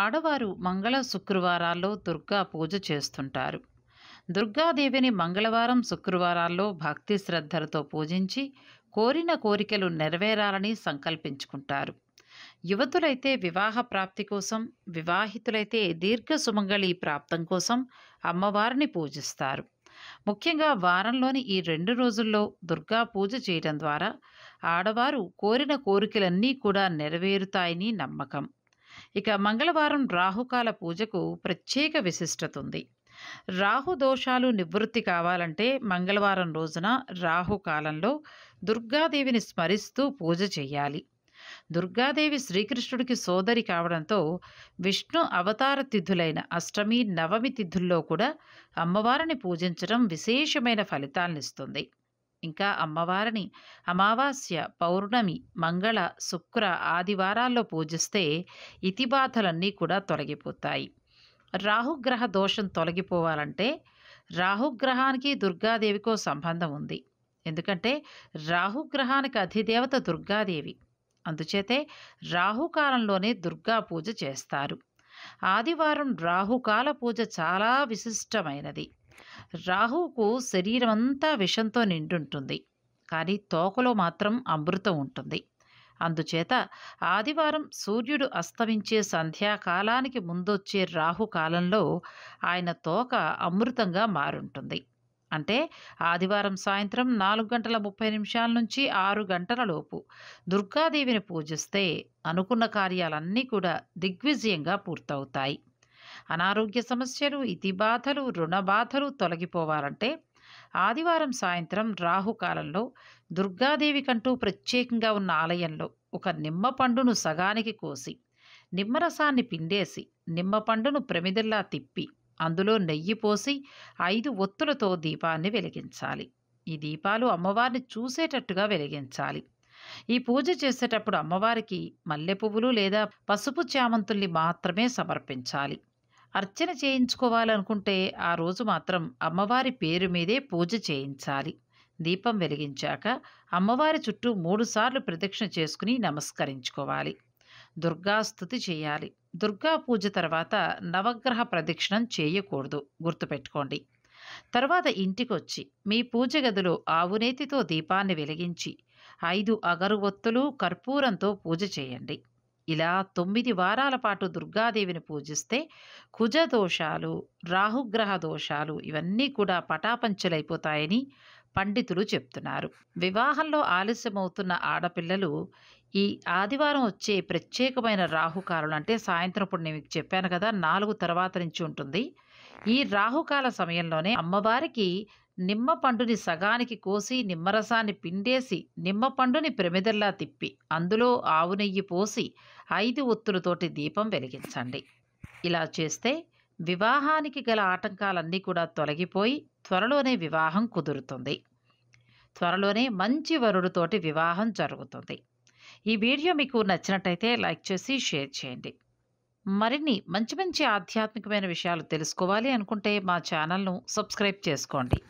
ఆడవారు మంగళ శుక్రవారాల్లో దుర్గా పూజ చేస్తుంటారు దుర్గాదేవిని మంగళవారం శుక్రవారాల్లో భక్తి శ్రద్ధలతో పూజించి కోరిన కోరికలు నెరవేరాలని సంకల్పించుకుంటారు యువతులైతే వివాహ ప్రాప్తి కోసం వివాహితులైతే దీర్ఘ సుమంగళి ప్రాప్తం కోసం అమ్మవారిని పూజిస్తారు ముఖ్యంగా వారంలోని ఈ రెండు రోజుల్లో దుర్గా పూజ చేయడం ద్వారా ఆడవారు కోరిన కోరికలన్నీ కూడా నెరవేరుతాయని నమ్మకం ఇక మంగళవారం రాహుకాల పూజకు ప్రత్యేక విశిష్టత ఉంది రాహు దోషాలు నివృత్తి కావాలంటే మంగళవారం రోజున రాహు కాలంలో దుర్గాదేవిని స్మరిస్తూ పూజ చేయాలి దుర్గాదేవి శ్రీకృష్ణుడికి సోదరి కావడంతో విష్ణు అవతార తిథులైన అష్టమి నవమి తిథుల్లో కూడా అమ్మవారిని పూజించడం విశేషమైన ఫలితాలనిస్తుంది ఇంకా అమ్మవారిని అమావాస్య పౌర్ణమి మంగళ శుక్ర ఆదివారాల్లో పూజిస్తే ఇతిబాధలన్నీ కూడా తొలగిపోతాయి రాహుగ్రహ దోషం తొలగిపోవాలంటే రాహుగ్రహానికి దుర్గాదేవికో సంబంధం ఉంది ఎందుకంటే రాహుగ్రహానికి అధిదేవత దుర్గాదేవి అందుచేతే రాహుకాలంలోనే దుర్గా పూజ చేస్తారు ఆదివారం రాహుకాల పూజ చాలా విశిష్టమైనది రాహువుకు శరీరం అంతా విషంతో నిండుంటుంది కానీ తోకలో మాత్రం అమృతం ఉంటుంది అందుచేత ఆదివారం సూర్యుడు అస్తమించే సంధ్యాకాలానికి ముందొచ్చే రాహు కాలంలో ఆయన తోక అమృతంగా మారుంటుంది అంటే ఆదివారం సాయంత్రం నాలుగు గంటల ముప్పై నిమిషాల నుంచి ఆరు గంటల లోపు దుర్గాదేవిని పూజిస్తే అనుకున్న కార్యాలన్నీ కూడా దిగ్విజయంగా పూర్తవుతాయి అనారోగ్య సమస్యలు ఇతి బాధలు రుణ బాధలు తొలగిపోవాలంటే ఆదివారం సాయంత్రం రాహుకాలంలో దుర్గాదేవి కంటూ ప్రత్యేకంగా ఉన్న ఆలయంలో ఒక నిమ్మ పండును సగానికి కోసి నిమ్మరసాన్ని పిండేసి నిమ్మ పండును ప్రమిదల్లా తిప్పి అందులో నెయ్యి పోసి ఐదు ఒత్తులతో దీపాన్ని వెలిగించాలి ఈ దీపాలు అమ్మవారిని చూసేటట్టుగా వెలిగించాలి ఈ పూజ చేసేటప్పుడు అమ్మవారికి మల్లె పువ్వులు లేదా పసుపు చామంతుల్ని మాత్రమే సమర్పించాలి అర్చన చేయించుకోవాలనుకుంటే ఆ రోజు మాత్రం అమ్మవారి పేరు మీదే పూజ చేయించాలి దీపం వెలిగించాక అమ్మవారి చుట్టూ మూడుసార్లు ప్రదక్షిణ చేసుకుని నమస్కరించుకోవాలి దుర్గాస్తుతి చేయాలి దుర్గా పూజ తర్వాత నవగ్రహ ప్రదక్షిణం చేయకూడదు గుర్తుపెట్టుకోండి తర్వాత ఇంటికొచ్చి మీ పూజ గదిలో ఆవునేతితో దీపాన్ని వెలిగించి ఐదు అగరువొత్తులు కర్పూరంతో పూజ చేయండి ఇలా తొమ్మిది వారాల పాటు దుర్గాదేవిని పూజిస్తే కుజ దోషాలు రాహుగ్రహ దోషాలు ఇవన్నీ కూడా పటాపంచలైపోతాయని పండితులు చెప్తున్నారు వివాహంలో ఆలస్యమవుతున్న ఆడపిల్లలు ఈ ఆదివారం వచ్చే ప్రత్యేకమైన రాహుకాలం అంటే సాయంత్రం ఇప్పుడు నేను మీకు చెప్పాను కదా నాలుగు తర్వాత నుంచి ఉంటుంది ఈ రాహుకాల సమయంలోనే అమ్మవారికి నిమ్మ పండుని సగానికి కోసి నిమ్మరసాన్ని పిండేసి నిమ్మ పండుని ప్రమిదల్లా తిప్పి అందులో ఆవు నెయ్యి పోసి ఐదు ఒత్తులతోటి దీపం వెలిగించండి ఇలా చేస్తే వివాహానికి గల ఆటంకాలన్నీ కూడా తొలగిపోయి త్వరలోనే వివాహం కుదురుతుంది త్వరలోనే మంచి వరుడుతోటి వివాహం జరుగుతుంది ఈ వీడియో మీకు నచ్చినట్టయితే లైక్ చేసి షేర్ చేయండి మరిన్ని మంచి మంచి ఆధ్యాత్మికమైన విషయాలు తెలుసుకోవాలి అనుకుంటే మా ఛానల్ను సబ్స్క్రైబ్ చేసుకోండి